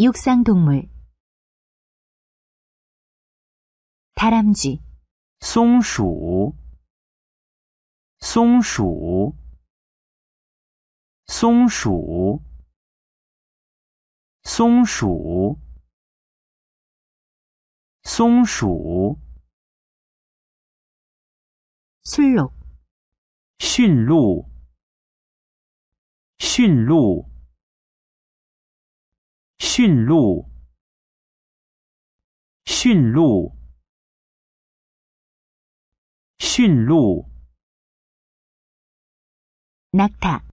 육상동물 다람쥐 松鼠，松鼠，松鼠，松鼠，松鼠。驯鹿，驯鹿，驯鹿。驯鹿，驯鹿，驯鹿。낙 타。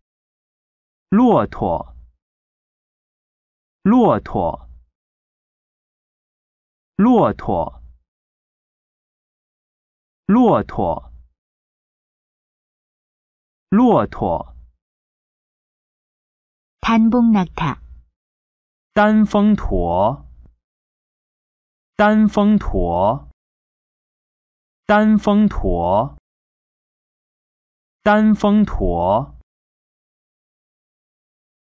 骆驼，骆驼，骆驼，骆驼，骆驼。단봉낙타单峰驼，单峰驼，单峰驼，单峰驼，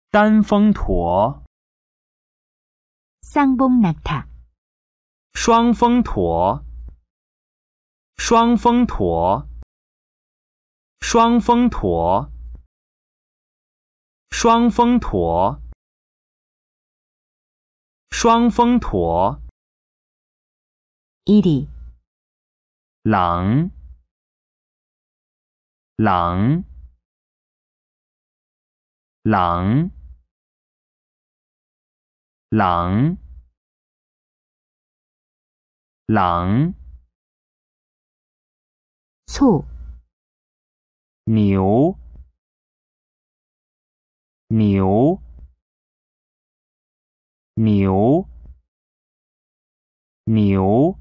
单峰驼。쌍봉낙 타， 双峰驼，双峰驼，双峰驼，双峰驼。双峰驼，一里，狼，狼，狼，狼，狼，醋，牛，牛。牛，牛，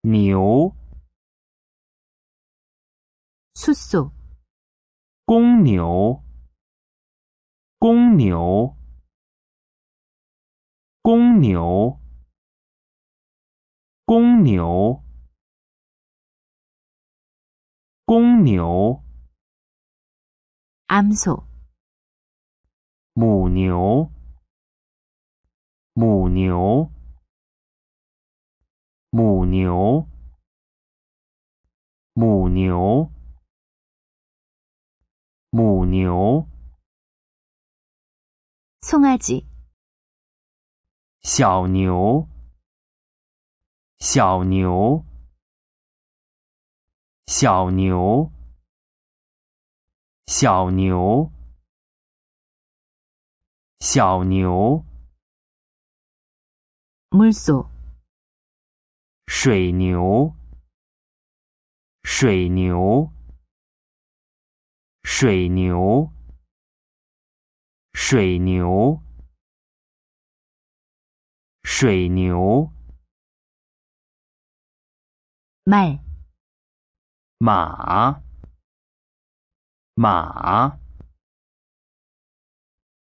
牛，叔叔，公牛，公牛，公牛，公牛，公牛，암 소。 母牛，母牛，母牛，母牛，母牛。松阿吉。小牛，小牛，小牛，小牛。小牛，물 소， 水牛，水牛，水牛，水牛，水马，马，马。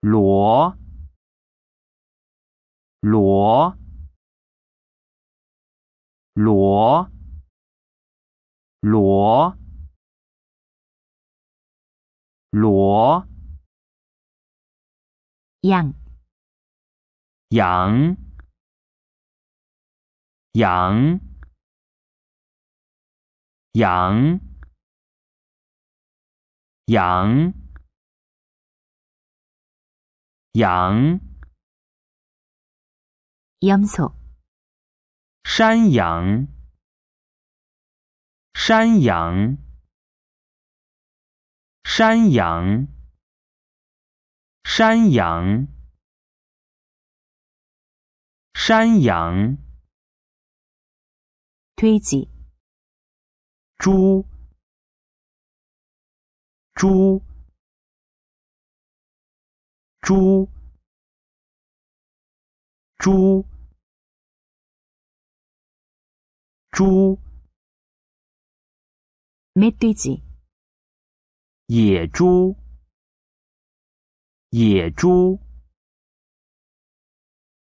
罗罗罗罗罗羊羊羊羊。羊，염 소， 山羊，山羊，山羊，山羊，山羊，推挤猪，猪。猪，猪，猪，没对劲。野猪，野猪，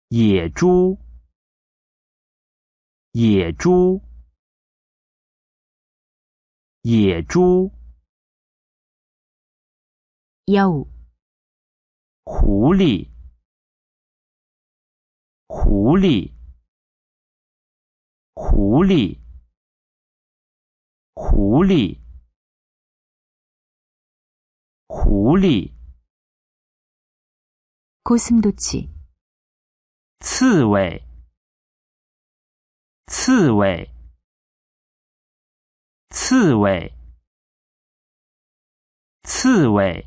野猪，野猪，野猪。幺五。狐狸，狐狸，狐狸，狐狸，狐狸。骨髓多刺。刺猬，刺猬，刺猬，刺猬。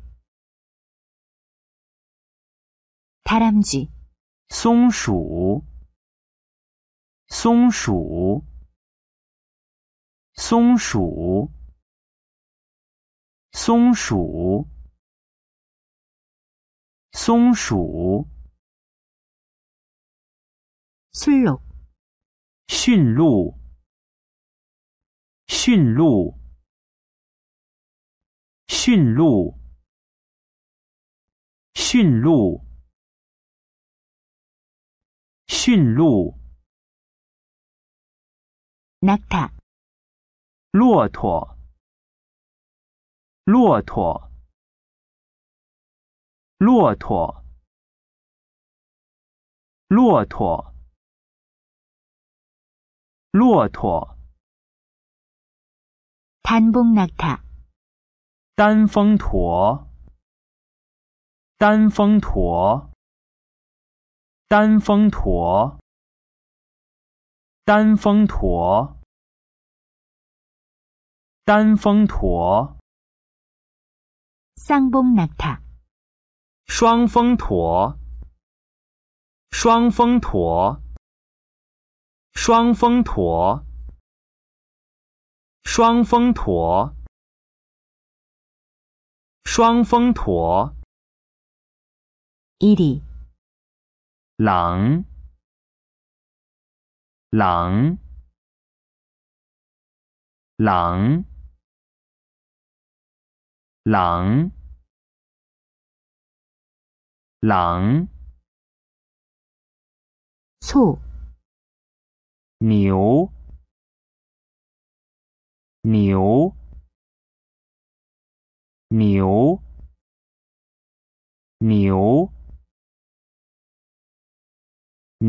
松鼠，松鼠，松鼠，松鼠，松鼠，驯鹿，驯鹿，驯鹿，驯鹿。驯鹿，骆驼，骆驼，骆驼，骆驼，骆驼，单峰骆驼，单峰驼，单峰驼。单峰驼，单峰驼，单峰驼，쌍봉낙 타。 双峰驼，双峰驼，双峰驼，双峰驼，双峰驼。이리狼，狼，狼，狼，狼，醋，牛。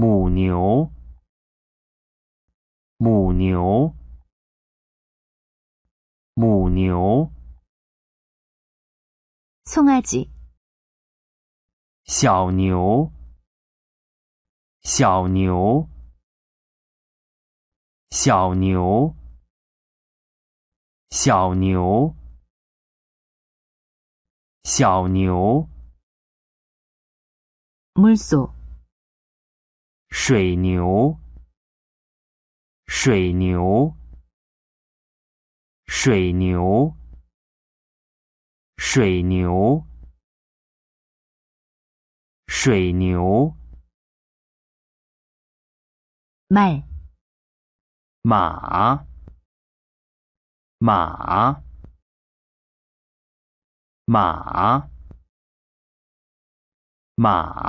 母牛，母牛，母牛，松爱吉，小牛，小牛，小牛，小牛，小牛，물 소。 水牛，水牛，水牛，水牛，水牛。卖马，马，马，马。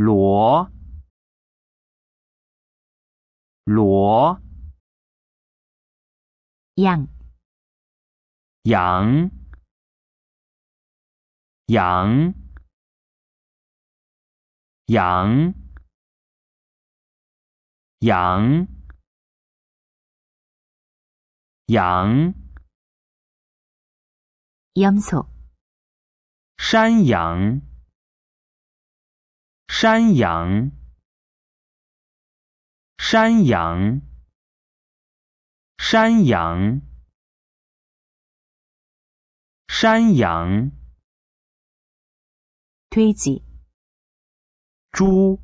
罗罗羊羊羊羊羊羊。山羊。山羊，山羊，山羊，山羊。堆积。猪，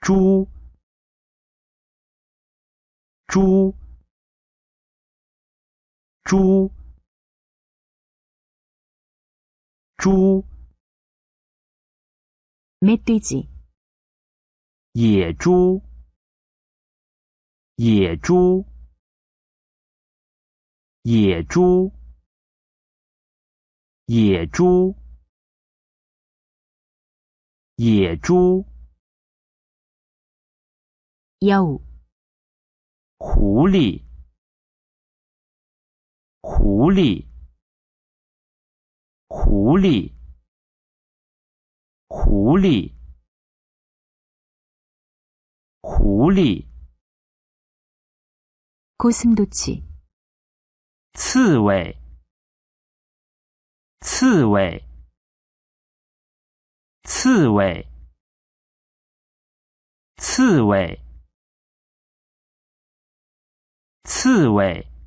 猪，猪，猪，猪。멧对子，野猪，野猪，野猪，野猪，野猪。幺，狐狸，狐狸，狐狸。狐狸，狐狸，고슴도 치， 刺猬，刺猬，刺猬，刺猬，刺猬。